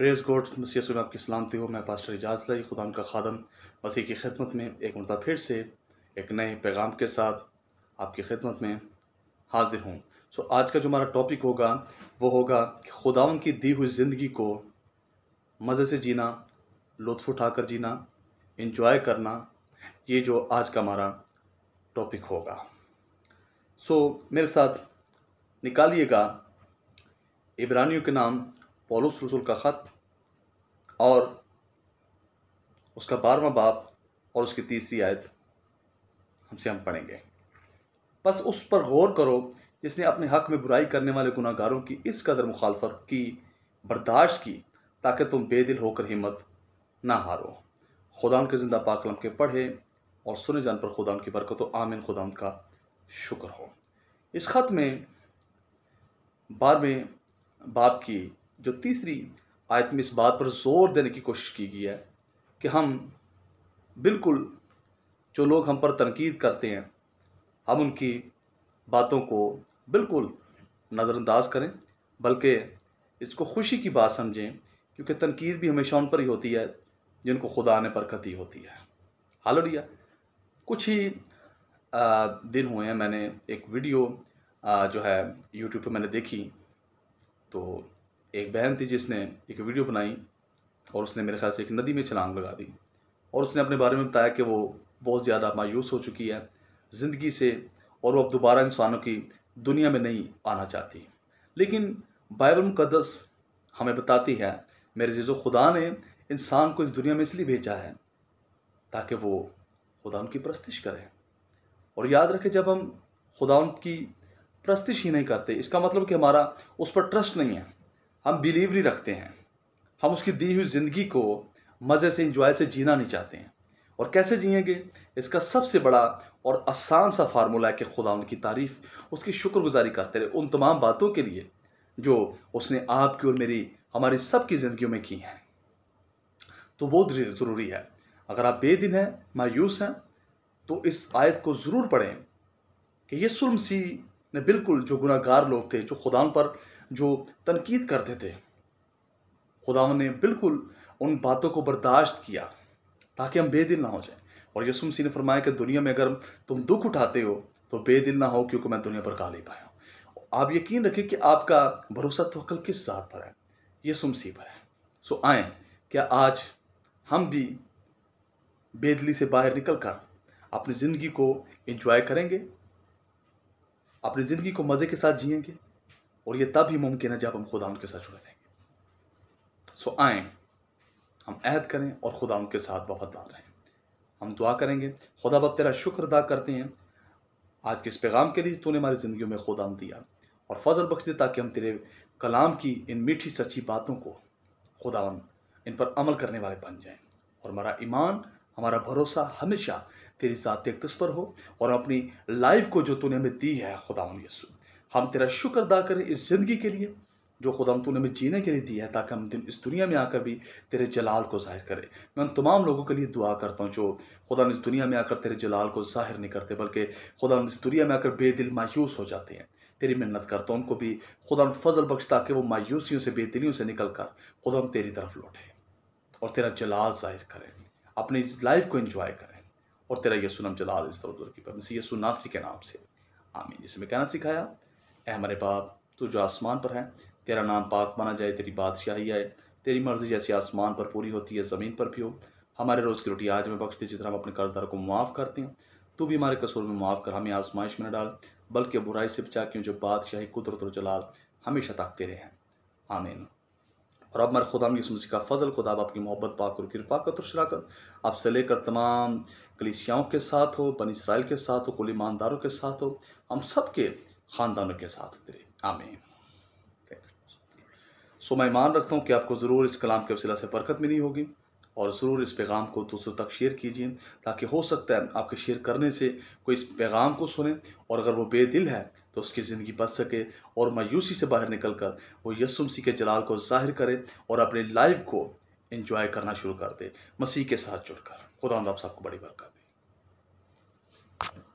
praise गोड मसीसम आपकी सलामती हो मैं पास्टर इजाज़ लाई खुदा का खादम मसीह की खिदमत में एक मरतबा फिर से एक नए पैगाम के साथ आपकी खिदमत में हाजिर हूँ सो आज का जो हमारा टॉपिक होगा वो होगा कि खुदावन की दी हुई ज़िंदगी को मज़े से जीना लुत्फ उठाकर जीना इन्जॉय करना ये जो आज का हमारा टॉपिक होगा सो मेरे साथ निकालिएगा इब्रानियों के नाम पोलूस रसूल का ख़त और उसका बारवा बाप और उसकी तीसरी आयत हमसे हम पढ़ेंगे बस उस पर गौर करो जिसने अपने हक में बुराई करने वाले गुनाहगारों की इस कदर मुखालफत की बर्दाश्त की ताकि तुम बेदिल होकर हिम्मत ना हारो खुदा के ज़िंदा पाकलम के पढ़े और सुने जान पर खुदा की बरकत आमिन खुदा का शुक्र हो इस ख़त में बारहवें बाप की जो तीसरी आयत में इस बात पर ज़ोर देने की कोशिश की गई है कि हम बिल्कुल जो लोग हम पर तनकीद करते हैं हम उनकी बातों को बिल्कुल नज़रअंदाज करें बल्कि इसको खुशी की बात समझें क्योंकि तनकीद भी हमेशा उन पर ही होती है जिनको खुदा ने बरकत होती है हालो रिया कुछ ही दिन हुए हैं मैंने एक वीडियो जो है यूट्यूब पर मैंने देखी तो एक बहन थी जिसने एक वीडियो बनाई और उसने मेरे ख्याल से एक नदी में छलांग लगा दी और उसने अपने बारे में बताया कि वो बहुत ज़्यादा मायूस हो चुकी है ज़िंदगी से और वो अब दोबारा इंसानों की दुनिया में नहीं आना चाहती लेकिन बाइबल मुकदस हमें बताती है मेरे जीजो खुदा ने इंसान को इस दुनिया में इसलिए भेजा है ताकि वो खुदा उनकी प्रस्तिश करें और याद रखें जब हम खुदा उनकी प्रस्तिश ही नहीं करते इसका मतलब कि हमारा उस पर ट्रस्ट नहीं है हम बिलीव नहीं रखते हैं हम उसकी दी हुई ज़िंदगी को मज़े से इंजॉय से जीना नहीं चाहते हैं और कैसे जिएंगे इसका सबसे बड़ा और आसान सा फार्मूला है कि खुदा उनकी तारीफ़ उसकी शुक्रगुजारी करते रहे उन तमाम बातों के लिए जो उसने आपकी और मेरी हमारी सब की ज़िंदगी में की हैं तो वो ज़रूरी है अगर आप बेदिन हैं मायूस हैं तो इस आयत को ज़रूर पढ़ें कि ये सुलमसी ने बिल्कुल जो गुनागार लोग थे जो खुदा पर जो तनकीद करते थे खुदा ने बिल्कुल उन बातों को बर्दाश्त किया ताकि हम बेदिल ना हो जाएं और यसु मसीह ने फरमाया कि दुनिया में अगर तुम दुख उठाते हो तो बेदिल ना हो क्योंकि मैं दुनिया पर गाली पाया हूँ आप यकीन रखें कि आपका भरोसा तो कल किस ज़ात पर है यसु मसीह पर है सो आए क्या आज हम भी बेदली से बाहर निकल कर अपनी ज़िंदगी को इंजॉय करेंगे अपनी ज़िंदगी को मज़े के साथ जियेंगे और ये तब ही मुमकिन है जब हम खुदा उनके साथ जुड़े रहेंगे सो आए हम अहद करें और खुदा उनके साथ वफादार रहें हम दुआ करेंगे खुदा बब तेरा शुक्र अदा करते हैं आज के इस पैगाम के लिए तूने हमारी ज़िंदगी में खुदा दिया और फजल बख्श दे ताकि हम तेरे कलाम की इन मीठी सच्ची बातों को खुदा इन पर अमल करने वाले बन जाएं और हमारा ईमान हमारा भरोसा हमेशा तेरी ज़ात तस्पर हो और अपनी लाइफ को जो तूने हमें दी है खुदा यसु हम तेरा शुक्र अदा करें इस ज़िंदगी के लिए जो खुदा तो हमें जीने के लिए दिया है ताकि हम दिन इस दुनिया में आकर भी तेरे जलाल को ज़ाहिर करें मैं उन तमाम लोगों के लिए दुआ करता हूँ जो खुदा इस दुनिया में आकर तेरे जलाल को ज़ाहिर नहीं करते बल्कि खुदा इस दुनिया में आकर बेदिल मायूस हो जाते हैं तेरी मिन्नत करता हूँ उनको भी खुदा फजल बख्श ताकि वो मायूसियों से बेदिलियों से निकल कर खुदा तेरी तरफ लौटे और तेरा जलाल ज़ाहिर करें अपनी इस लाइफ को इंजॉय करें और तेरा यसुनम जलाल इस तरह की पर यसु के नाम से आमीन जिसमें कहना सिखाया ए हमारे बाप तू जो आसमान पर है तेरा नाम पाक माना जाए तेरी बादशाही आए तेरी मर्ज़ी जैसी आसमान पर पूरी होती है ज़मीन पर भी हो हमारे रोज़ की रोटी आज में बख्श दे जिस तरह हम अपने कर्जदार को माफ़ करते हैं तू भी हमारे कसूर में माफ़ कर हमें आजमाइश में न डाल बल्कि बुराई से बचा क्यों जो बादशाही कुदरत जलाल हमेशा ताकते रहे हैं आमीन और अब मेरे खुदा यसुमसी का फजल खुदा आपकी मोहब्बत पाक और की रफाकत और शराकत आपसे लेकर तमाम कलिसियाओं के साथ हो बन इसराइल के साथ हो कुल ईमानदारों के साथ हो हम सब के ख़ानदानों के साथ उतरे आमीन सो मैं मान रखता हूँ कि आपको ज़रूर इस कलाम के वसीला से बरकत मिली होगी और ज़रूर इस पैगाम को दूसरों तक शेयर कीजिए ताकि हो सकता है आपके शेयर करने से कोई इस पैगाम को सुने और अगर वो बेदिल है तो उसकी ज़िंदगी बच सके और मायूसी से बाहर निकल कर वो यसुमसी के जलाल को जाहिर करे और अपनी लाइफ को इंजॉय करना शुरू कर दे मसीह के साथ जुड़कर खुदा आप सबको बड़ी बरकत